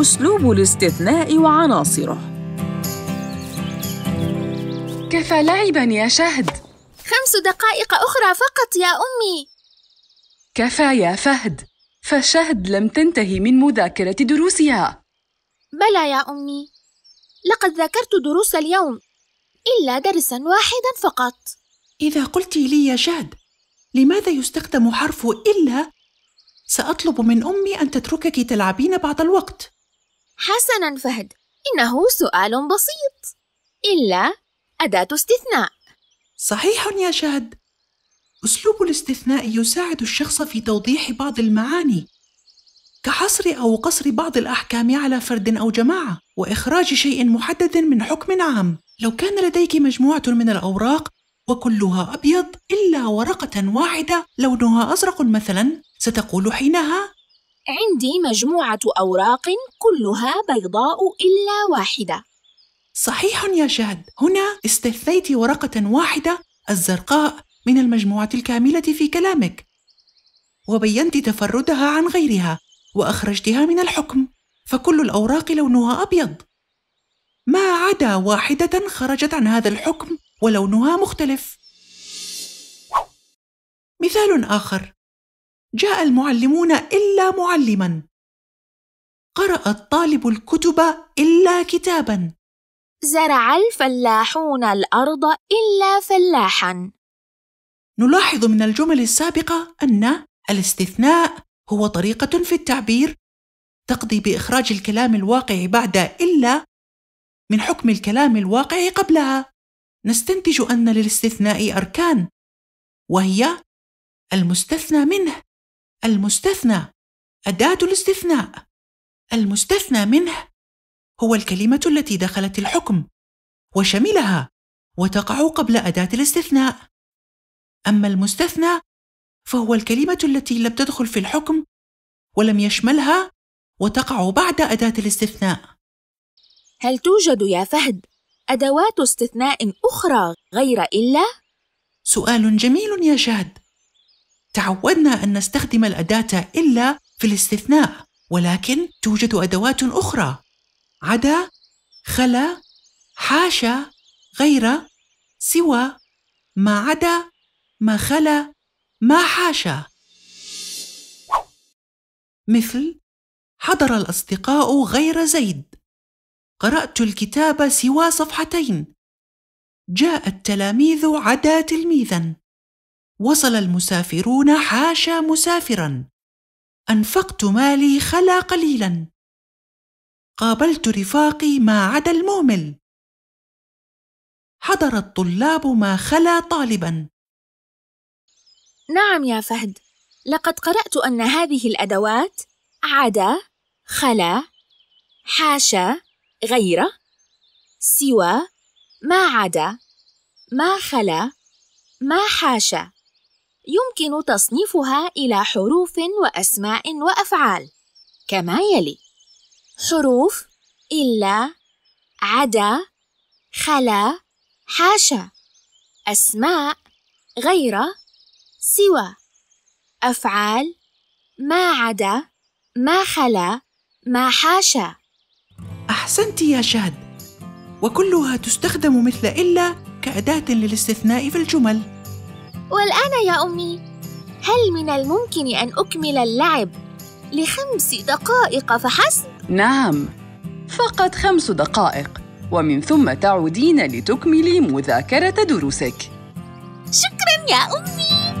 أسلوب الاستثناء وعناصره كفى لعبا يا شهد خمس دقائق أخرى فقط يا أمي كفى يا فهد فشهد لم تنتهي من مذاكرة دروسها بلى يا أمي لقد ذاكرت دروس اليوم إلا درسا واحدا فقط إذا قلت لي يا شهد لماذا يستخدم حرف إلا سأطلب من أمي أن تتركك تلعبين بعض الوقت حسناً فهد إنه سؤال بسيط إلا أداة استثناء صحيح يا شهد أسلوب الاستثناء يساعد الشخص في توضيح بعض المعاني كحصر أو قصر بعض الأحكام على فرد أو جماعة وإخراج شيء محدد من حكم عام لو كان لديك مجموعة من الأوراق وكلها أبيض إلا ورقة واحدة لونها أزرق مثلا ستقول حينها عندي مجموعة أوراق كلها بيضاء إلا واحدة صحيح يا شاد هنا استثنيت ورقة واحدة الزرقاء من المجموعة الكاملة في كلامك وبينت تفردها عن غيرها وأخرجتها من الحكم فكل الأوراق لونها أبيض ما عدا واحدة خرجت عن هذا الحكم ولونها مختلف مثال آخر جاء المعلمون إلا معلما قرأ الطالب الكتب إلا كتابا زرع الفلاحون الأرض إلا فلاحا نلاحظ من الجمل السابقة أن الاستثناء هو طريقة في التعبير تقضي بإخراج الكلام الواقع بعد إلا من حكم الكلام الواقع قبلها نستنتج أن للاستثناء أركان وهي المستثنى منه المستثنى أداة الاستثناء المستثنى منه هو الكلمة التي دخلت الحكم وشملها وتقع قبل أداة الاستثناء أما المستثنى فهو الكلمة التي لم تدخل في الحكم ولم يشملها وتقع بعد أداة الاستثناء هل توجد يا فهد أدوات استثناء أخرى غير إلا؟ سؤال جميل يا شهد تعودنا أن نستخدم الأداة إلا في الاستثناء ولكن توجد أدوات أخرى عدا خلا حاشا غير سوى ما عدا ما خلا ما حاشا مثل حضر الأصدقاء غير زيد قرأت الكتاب سوى صفحتين جاء التلاميذ عدا تلميذا وصل المسافرون حاشا مسافرا انفقت مالي خلا قليلا قابلت رفاقي ما عدا المهمل حضر الطلاب ما خلا طالبا نعم يا فهد لقد قرات ان هذه الادوات عدا خلا حاشا غير سوى ما عدا ما خلا ما حاشا يمكن تصنيفها إلى حروف وأسماء وأفعال كما يلي حروف إلا عدا خلا حاشا أسماء غير سوى أفعال ما عدا ما خلا ما حاشا أحسنت يا شاد وكلها تستخدم مثل إلا كأداة للاستثناء في الجمل والآن يا أمي، هل من الممكن أن أكمل اللعب لخمس دقائق فحسب؟ نعم، فقط خمس دقائق، ومن ثم تعودين لتكملي مذاكرة دروسك. شكراً يا أمي.